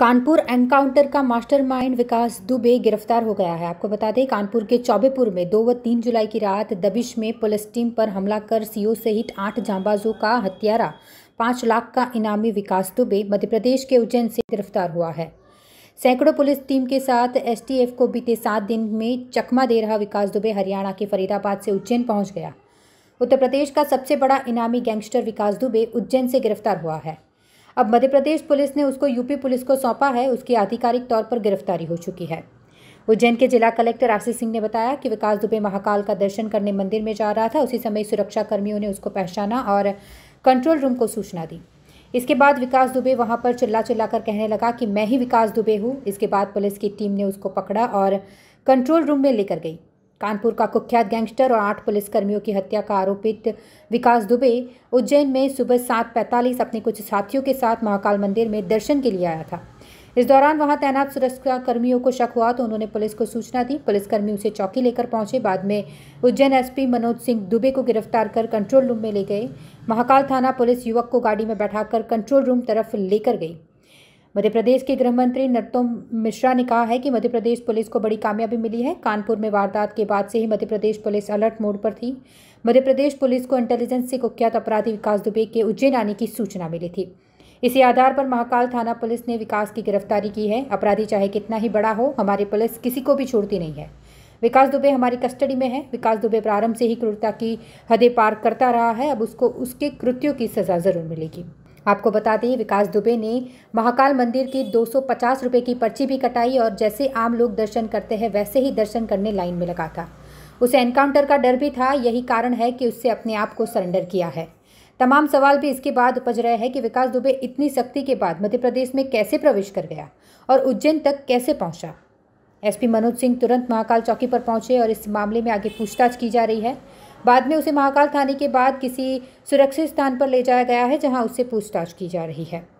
Kanpur encounter का mastermind Vikas Dubey गिरफ्तार हो गया है आपको बता दें कानपुर के चौबेपुर में दो व तीन जुलाई की रात दबिश में पुलिस टीम पर हमला कर सीओ सहित आठ जांबाजों का हत्यारा पाँच लाख का इनामी विकास दुबे मध्य प्रदेश के उज्जैन से गिरफ्तार हुआ है सैकड़ों पुलिस टीम के साथ एसटीएफ को बीते सात दिन में चकमा दे रहा विकास दुबे हरियाणा के फरीदाबाद से उज्जैन पहुंच गया उत्तर प्रदेश का सबसे बड़ा इनामी गैंगस्टर विकास दुबे उज्जैन से गिरफ्तार हुआ है अब मध्य प्रदेश पुलिस ने उसको यूपी पुलिस को सौंपा है उसकी आधिकारिक तौर पर गिरफ्तारी हो चुकी है उज्जैन के जिला कलेक्टर आशीष सिंह ने बताया कि विकास दुबे महाकाल का दर्शन करने मंदिर में जा रहा था उसी समय सुरक्षा कर्मियों ने उसको पहचाना और कंट्रोल रूम को सूचना दी इसके बाद विकास दुबे वहां पर चिल्ला चिल्ला कर कहने लगा कि मैं ही विकास दुबे हूँ इसके बाद पुलिस की टीम ने उसको पकड़ा और कंट्रोल रूम में लेकर गई कानपुर का कुख्यात गैंगस्टर और आठ पुलिसकर्मियों की हत्या का आरोपित विकास दुबे उज्जैन में सुबह सात पैंतालीस अपने कुछ साथियों के साथ महाकाल मंदिर में दर्शन के लिए आया था इस दौरान वहां तैनात सुरक्षा कर्मियों को शक हुआ तो उन्होंने पुलिस को सूचना दी पुलिसकर्मी उसे चौकी लेकर पहुंचे बाद में उज्जैन एसपी मनोज सिंह दुबे को गिरफ्तार कर कंट्रोल रूम में ले गए महाकाल थाना पुलिस युवक को गाड़ी में बैठाकर कंट्रोल रूम तरफ लेकर गई मध्य प्रदेश के गृह मंत्री नरोत्तम मिश्रा ने कहा है कि मध्य प्रदेश पुलिस को बड़ी कामयाबी मिली है कानपुर में वारदात के बाद से ही Madhya Pradesh police alert mode पर थी मध्य प्रदेश पुलिस को इंटेलिजेंस से कुख्यात अपराधी विकास दुबे के उज्जैन आने की सूचना मिली थी इसी आधार पर महाकाल थाना पुलिस ने विकास की गिरफ्तारी की है अपराधी चाहे कितना ही बड़ा हो हमारी पुलिस किसी को भी छोड़ती नहीं है विकास दुबे हमारी कस्टडी में है विकास दुबे प्रारंभ से ही क्रूरता की हदें पार करता रहा है अब उसको उसके कृत्यों की सज़ा ज़रूर मिलेगी आपको बता दें विकास दुबे ने महाकाल मंदिर की दो सौ की पर्ची भी कटाई और जैसे आम लोग दर्शन करते हैं वैसे ही दर्शन करने लाइन में लगा था उसे एनकाउंटर का डर भी था यही कारण है कि उससे अपने आप को सरेंडर किया है तमाम सवाल भी इसके बाद उपज रहे हैं कि विकास दुबे इतनी सख्ती के बाद मध्य प्रदेश में कैसे प्रवेश कर गया और उज्जैन तक कैसे पहुंचा एसपी मनोज सिंह तुरंत महाकाल चौकी पर पहुंचे और इस मामले में आगे पूछताछ की जा रही है बाद में उसे महाकाल थाने के बाद किसी सुरक्षित स्थान पर ले जाया गया है जहां उससे पूछताछ की जा रही है